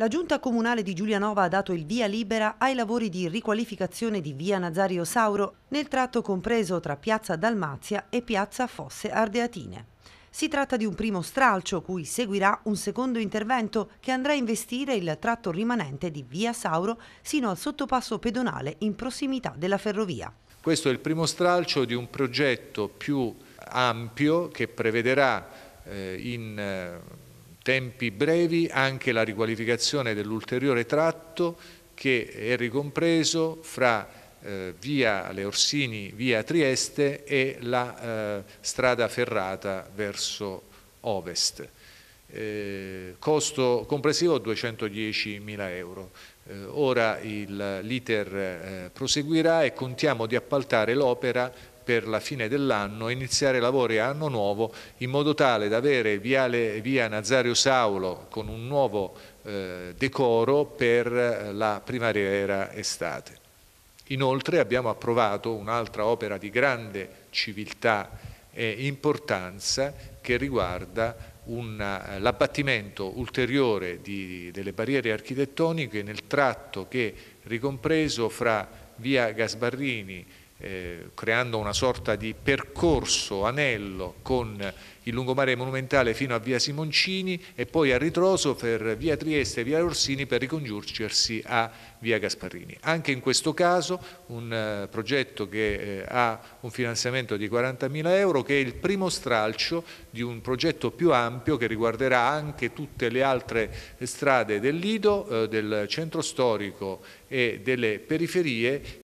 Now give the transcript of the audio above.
La giunta comunale di Giulianova ha dato il via libera ai lavori di riqualificazione di via Nazario Sauro nel tratto compreso tra piazza Dalmazia e piazza Fosse Ardeatine. Si tratta di un primo stralcio cui seguirà un secondo intervento che andrà a investire il tratto rimanente di via Sauro sino al sottopasso pedonale in prossimità della ferrovia. Questo è il primo stralcio di un progetto più ampio che prevederà eh, in eh, tempi brevi anche la riqualificazione dell'ulteriore tratto che è ricompreso fra eh, via Le Orsini, via Trieste e la eh, strada ferrata verso ovest. Eh, costo complessivo 210.000 euro. Eh, ora l'iter eh, proseguirà e contiamo di appaltare l'opera per la fine dell'anno iniziare lavori a anno nuovo in modo tale da avere viale, via Nazario Saulo con un nuovo eh, decoro per eh, la primavera estate. Inoltre abbiamo approvato un'altra opera di grande civiltà e importanza che riguarda eh, l'abbattimento ulteriore di, delle barriere architettoniche nel tratto che, ricompreso fra via Gasbarrini eh, creando una sorta di percorso, anello con il lungomare monumentale fino a via Simoncini e poi a ritroso per via Trieste e via Orsini per ricongiungersi a via Gasparrini. Anche in questo caso un eh, progetto che eh, ha un finanziamento di 40.000 euro che è il primo stralcio di un progetto più ampio che riguarderà anche tutte le altre strade del Lido, del centro storico e delle periferie